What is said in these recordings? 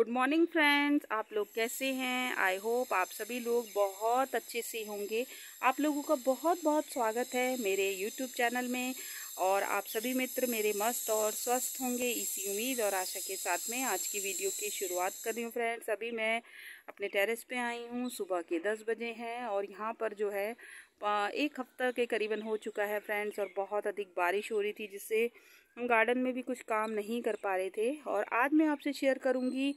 good morning friends आप लोग कैसे हैं आई होप आप सभी लोग बहुत अच्छे से होंगे आप लोगों का बहुत बहुत स्वागत है मेरे यूट्यूब चैनल में और आप सभी मित्र मेरे मस्त और स्वस्थ होंगे इसी उम्मीद और आशा के साथ में आज की वीडियो की शुरुआत कर रही हूँ फ्रेंड्स अभी मैं अपने टेरेस पे आई हूँ सुबह के दस बजे हैं और यहाँ पर जो है एक हफ्ता के करीबन हो चुका है फ्रेंड्स और बहुत अधिक बारिश हो रही थी जिससे हम गार्डन में भी कुछ काम नहीं कर पा रहे थे और आज मैं आपसे शेयर करूंगी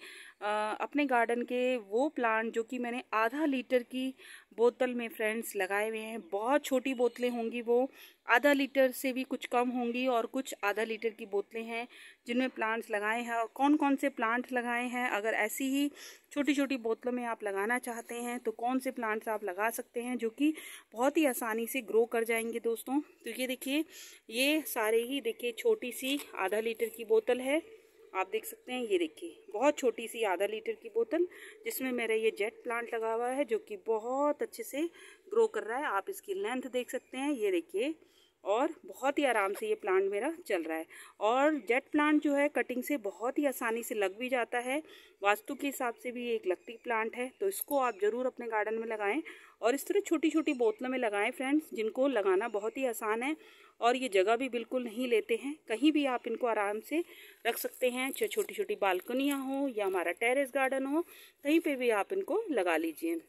अपने गार्डन के वो प्लांट जो कि मैंने आधा लीटर की बोतल में फ्रेंड्स लगाए हुए हैं बहुत छोटी बोतलें होंगी वो आधा लीटर से भी कुछ कम होंगी और कुछ आधा लीटर की बोतलें हैं जिनमें प्लांट्स लगाए हैं और कौन कौन से प्लांट लगाए हैं अगर ऐसी ही छोटी छोटी बोतलों में आप लगाना चाहते हैं तो कौन से प्लांट्स आप लगा सकते हैं जो कि बहुत ही आसानी से ग्रो कर जाएंगे दोस्तों तो ये देखिए ये सारे ही देखिए छोटी सी आधा लीटर की बोतल है आप देख सकते हैं ये देखिए बहुत छोटी सी आधा लीटर की बोतल जिसमें मेरा ये जेट प्लांट लगा हुआ है जो कि बहुत अच्छे से ग्रो कर रहा है आप इसकी लेंथ देख सकते हैं ये देखिए और बहुत ही आराम से ये प्लांट मेरा चल रहा है और जेट प्लांट जो है कटिंग से बहुत ही आसानी से लग भी जाता है वास्तु के हिसाब से भी एक लगती प्लांट है तो इसको आप ज़रूर अपने गार्डन में लगाएं और इस तरह छोटी छोटी बोतलों में लगाएं फ्रेंड्स जिनको लगाना बहुत ही आसान है और ये जगह भी बिल्कुल नहीं लेते हैं कहीं भी आप इनको आराम से रख सकते हैं चाहे छोटी छोटी बालकनियाँ हों या हमारा टेरेस गार्डन हो कहीं पर भी आप इनको लगा लीजिए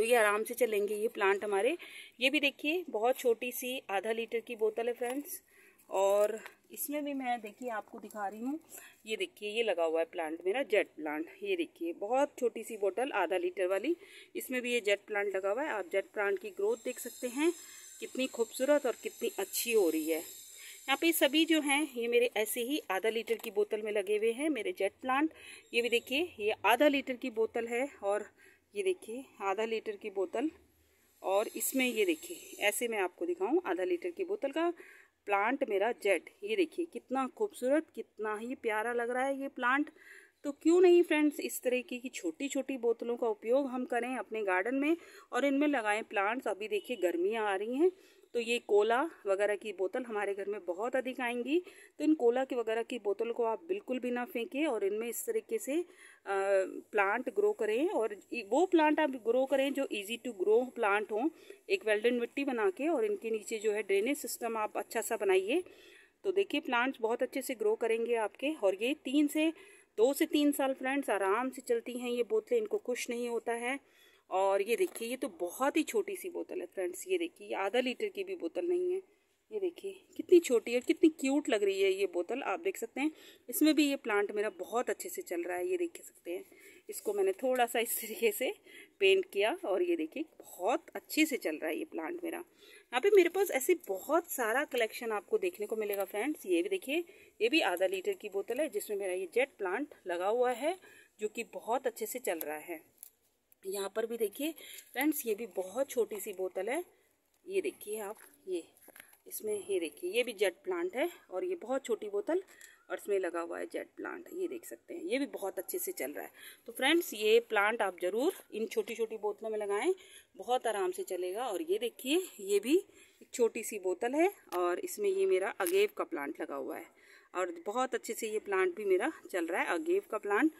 तो ये आराम से चलेंगे ये प्लांट हमारे ये भी देखिए बहुत छोटी सी आधा लीटर की बोतल है फ्रेंड्स और इसमें भी मैं देखिए आपको दिखा रही हूँ ये देखिए ये लगा हुआ है प्लांट मेरा जेट प्लांट ये देखिए बहुत छोटी सी बोतल आधा लीटर वाली इसमें भी ये जेट प्लांट लगा हुआ है आप जेट प्लांट की ग्रोथ देख सकते हैं कितनी खूबसूरत और कितनी अच्छी हो रही है यहाँ पे सभी जो हैं ये मेरे ऐसे ही आधा लीटर की बोतल में लगे हुए हैं मेरे जेट प्लांट ये भी देखिए ये आधा लीटर की बोतल है और ये देखिए आधा लीटर की बोतल और इसमें ये देखिए ऐसे मैं आपको दिखाऊं आधा लीटर की बोतल का प्लांट मेरा जेड ये देखिए कितना खूबसूरत कितना ही प्यारा लग रहा है ये प्लांट तो क्यों नहीं फ्रेंड्स इस तरीके की छोटी छोटी बोतलों का उपयोग हम करें अपने गार्डन में और इनमें लगाएं प्लांट्स अभी देखिए गर्मियाँ आ रही हैं तो ये कोला वगैरह की बोतल हमारे घर में बहुत अधिक आएंगी तो इन कोला की वगैरह की बोतल को आप बिल्कुल भी ना फेंकें और इनमें इस तरीके से प्लांट ग्रो करें और वो प्लांट आप ग्रो करें जो इजी टू ग्रो प्लांट हों एक वेल्डन मिट्टी बना के और इनके नीचे जो है ड्रेनेज सिस्टम आप अच्छा सा बनाइए तो देखिए प्लांट्स बहुत अच्छे से ग्रो करेंगे आपके और ये तीन से दो से तीन साल फ्रेंड्स आराम से चलती हैं ये बोतलें इनको कुछ नहीं होता है और ये देखिए ये तो बहुत ही छोटी सी बोतल है फ्रेंड्स ये देखिए ये आधा लीटर की भी बोतल नहीं है ये देखिए कितनी छोटी और कितनी क्यूट लग रही है ये बोतल आप देख सकते हैं इसमें भी ये प्लांट मेरा बहुत अच्छे से चल रहा है ये देख सकते हैं इसको मैंने थोड़ा सा इस तरीके से पेंट किया और ये देखिए बहुत अच्छे से चल रहा है ये प्लांट मेरा यहाँ पे मेरे पास ऐसे बहुत सारा कलेक्शन आपको देखने को मिलेगा फ्रेंड्स ये भी देखिए ये भी आधा लीटर की बोतल है जिसमें मेरा ये जेट प्लांट लगा हुआ है जो कि बहुत अच्छे से चल रहा है यहाँ पर भी देखिए फ्रेंड्स ये भी बहुत छोटी सी बोतल है ये देखिए आप ये इसमें ये देखिए ये भी जेट प्लांट है और ये बहुत छोटी बोतल और इसमें लगा हुआ है जेट प्लांट ये देख सकते हैं ये भी बहुत अच्छे से चल रहा है तो फ्रेंड्स ये प्लांट आप ज़रूर इन छोटी छोटी बोतलों में लगाएं बहुत आराम से चलेगा और ये देखिए ये भी एक छोटी सी बोतल है और इसमें ये मेरा अगेव का प्लांट लगा हुआ है और बहुत अच्छे से ये प्लांट भी मेरा चल रहा है अगेव का प्लांट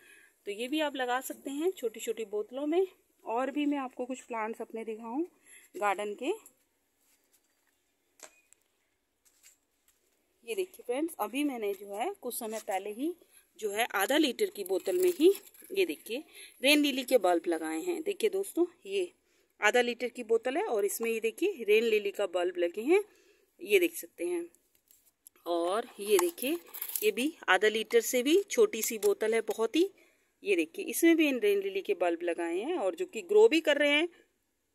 तो ये भी आप लगा सकते हैं छोटी छोटी बोतलों में और भी मैं आपको कुछ प्लांट्स अपने दिखाऊं गार्डन के ये देखिए फ्रेंड्स अभी मैंने जो है कुछ समय पहले ही जो है आधा लीटर की बोतल में ही ये देखिए रेन लिली के बल्ब लगाए हैं देखिए दोस्तों ये आधा लीटर की बोतल है और इसमें ये देखिए रेन लिली का बल्ब लगे हैं ये देख सकते हैं और ये देखिए ये भी आधा लीटर से भी छोटी सी बोतल है बहुत ही ये देखिए इसमें भी इन रेन लिली के बल्ब लगाए हैं और जो कि ग्रो भी कर रहे हैं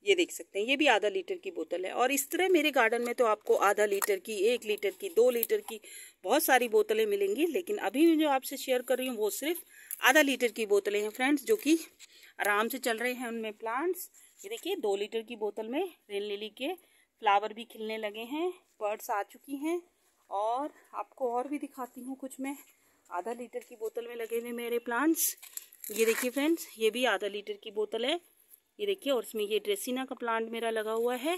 ये देख सकते हैं ये भी आधा लीटर की बोतल है और इस तरह मेरे गार्डन में तो आपको आधा लीटर की एक लीटर की दो लीटर की बहुत सारी बोतलें मिलेंगी लेकिन अभी जो आपसे शेयर कर रही हूँ वो सिर्फ आधा लीटर की बोतलें हैं फ्रेंड्स जो कि आराम से चल रहे हैं उनमें प्लांट्स ये देखिए दो लीटर की बोतल में रेन लिली के फ्लावर भी खिलने लगे हैं बर्ड्स आ चुकी हैं और आपको और भी दिखाती हूँ कुछ मैं आधा लीटर की बोतल में लगे हुए मेरे प्लांट्स ये देखिए फ्रेंड्स ये भी आधा लीटर की बोतल है ये देखिए और इसमें ये ड्रेसिना का प्लांट मेरा लगा हुआ है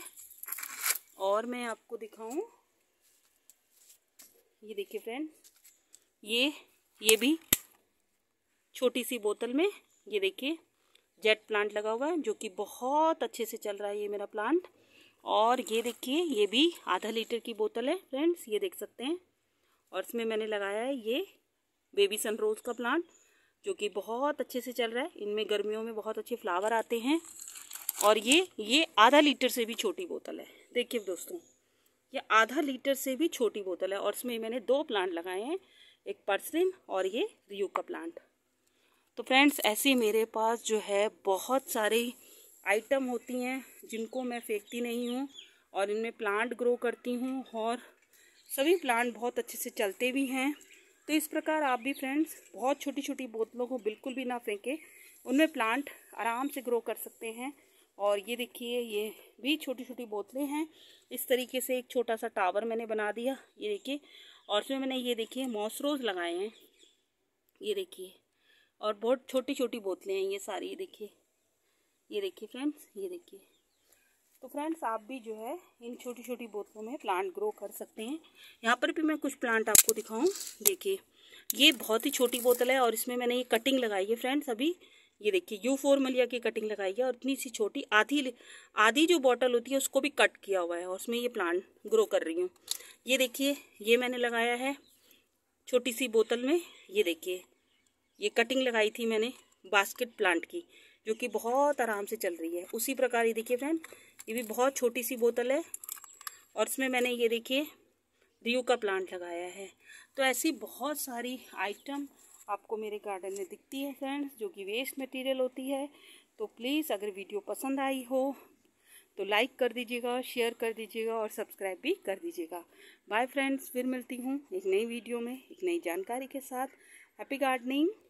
और मैं आपको दिखाऊं ये देखिए फ्रेंड ये ये भी छोटी सी बोतल में ये देखिए जेट प्लांट लगा हुआ है जो कि बहुत अच्छे से चल रहा है ये मेरा प्लांट और ये देखिए ये भी आधा लीटर की बोतल है फ्रेंड्स ये देख सकते हैं और इसमें मैंने लगाया है ये बेबी सनरोज का प्लांट जो कि बहुत अच्छे से चल रहा है इनमें गर्मियों में बहुत अच्छे फ्लावर आते हैं और ये ये आधा लीटर से भी छोटी बोतल है देखिए दोस्तों ये आधा लीटर से भी छोटी बोतल है और इसमें मैंने दो प्लांट लगाए हैं एक पर्सिन और ये रियू का प्लांट तो फ्रेंड्स ऐसे मेरे पास जो है बहुत सारे आइटम होती हैं जिनको मैं फेंकती नहीं हूँ और इनमें प्लांट ग्रो करती हूँ और सभी प्लांट बहुत अच्छे से चलते भी हैं तो इस प्रकार आप भी फ्रेंड्स बहुत छोटी छोटी बोतलों को बिल्कुल भी ना फेंकें उनमें प्लांट आराम से ग्रो कर सकते हैं और ये देखिए ये भी छोटी छोटी बोतलें हैं इस तरीके से एक छोटा सा टावर मैंने बना दिया ये देखिए और उसमें मैंने ये देखिए मॉसरोज लगाए हैं ये देखिए और बहुत छोटी छोटी बोतलें हैं ये सारी ये देखिए ये देखिए फ्रेंड्स ये देखिए तो फ्रेंड्स आप भी जो है इन छोटी छोटी बोतलों में प्लांट ग्रो कर सकते हैं यहाँ पर भी मैं कुछ प्लांट आपको दिखाऊं देखिए ये बहुत ही छोटी बोतल है और इसमें मैंने ये कटिंग लगाई है फ्रेंड्स अभी ये देखिए यू फोर मलिया की कटिंग लगाई है और इतनी सी छोटी आधी आधी जो बोतल होती है उसको भी कट किया हुआ है और उसमें ये प्लांट ग्रो कर रही हूँ ये देखिए ये मैंने लगाया है छोटी सी बोतल में ये देखिए ये कटिंग लगाई थी मैंने बास्केट प्लांट की जो कि बहुत आराम से चल रही है उसी प्रकार ये देखिए फ्रेंड ये भी बहुत छोटी सी बोतल है और इसमें मैंने ये देखिए रियू का प्लांट लगाया है तो ऐसी बहुत सारी आइटम आपको मेरे गार्डन में दिखती है फ्रेंड्स जो कि वेस्ट मटेरियल होती है तो प्लीज़ अगर वीडियो पसंद आई हो तो लाइक कर दीजिएगा शेयर कर दीजिएगा और सब्सक्राइब भी कर दीजिएगा बाय फ्रेंड्स फिर मिलती हूँ एक नई वीडियो में एक नई जानकारी के साथ हैप्पी गार्डनिंग